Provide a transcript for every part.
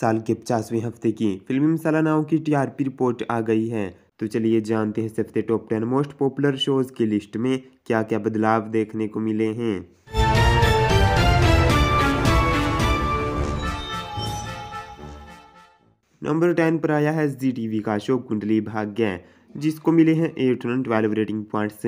साल के पचासवें हफ्ते की फिल्मी मसालानाओं की टीआरपी रिपोर्ट आ गई है तो चलिए जानते हैं इस हफ्ते top ten most popular shows की लिस्ट में क्या क्या बदलाव देखने को मिले हैं नंबर टेन पर आया है जी टीवी का शो कुंडली भाग्य जिसको मिले हैं eight one twelve rating points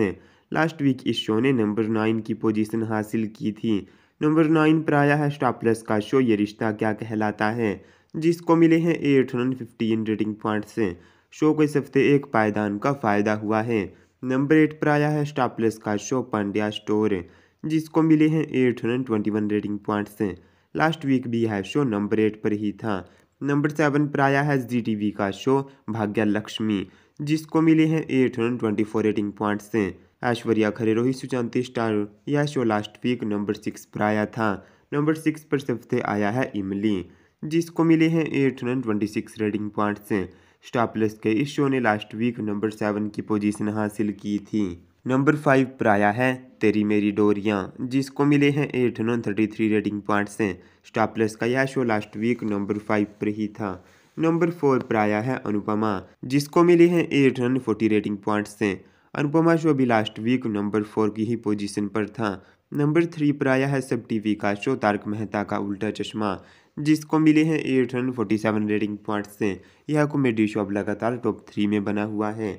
last week इस शो ने नंबर नाइन की पोजीशन हासिल की थी नंबर नाइन पर आया है स्टार प्लस का शो ये रिश्ता क्या कहलाता है जिसको मिले हैं eight hundred fifteen rating points show को इस हफ्ते एक पायदान का फायदा हुआ है नंबर एट पर आया है स्टापलेस का शो पांड्या स्टोर जिसको मिले हैं eight hundred twenty one rating points last week भी है शो नंबर एट पर ही था नंबर सेवन पर आया है जी टी वी का शो भाग्य लक्ष्मी जिसको मिले हैं एट हंड्रेड ट्वेंटी फोर रेटिंग पॉइंट्स ऐश्वर्या खरे रोहित सुचांति स्टार यह show last week number six पर आया था नंबर सिक्स पर सबसे आया है इमली जिसको मिले हैं eight hundred twenty six points Star Plus के इस शो ने लास्ट वीक नंबर सेवन की पोजीशन हासिल की थी नंबर फाइव प्राया है तेरी मेरी डोरियाँ जिसको मिले हैं eight hundred thirty three rating points Star Plus का यह show last week number five पर ही था नंबर फोर पर आया है अनुपमा जिसको मिले हैं eight hundred forty rating points Anupamaa show भी लास्ट वीक नंबर फोर की ही पोजीशन पर था नंबर थ्री पर आया है सब टीवी का शो तारक मेहता का उल्टा चश्मा जिसको मिले हैं eight hundred forty seven rating points से यह कॉमेडी शो अब लगातार टॉप थ्री में बना हुआ है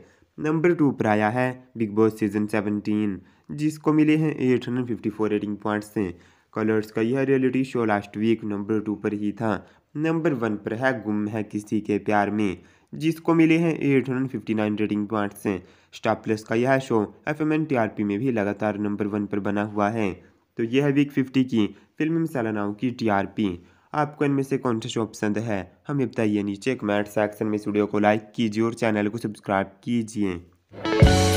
नंबर टू पर आया है बिग बॉस सीजन सेवनटीन जिसको मिले हैं eight hundred fifty four rating points से कलर्स का यह reality show last week number two पर ही था नंबर वन पर है गुम है किसी के प्यार में जिसको मिले हैं eight hundred fifty nine rating points Star Plus का यह शो एफ एम एन में भी लगातार नंबर वन पर बना हुआ है तो यह है वीक फिफ्टी की फिल्म सालानाओं की टी आर पी आपको इनमें से कौन सा शो पसंद है हमें बताइए नीचे कमेंट सेक्शन में वीडियो को लाइक कीजिए और चैनल को सब्सक्राइब कीजिए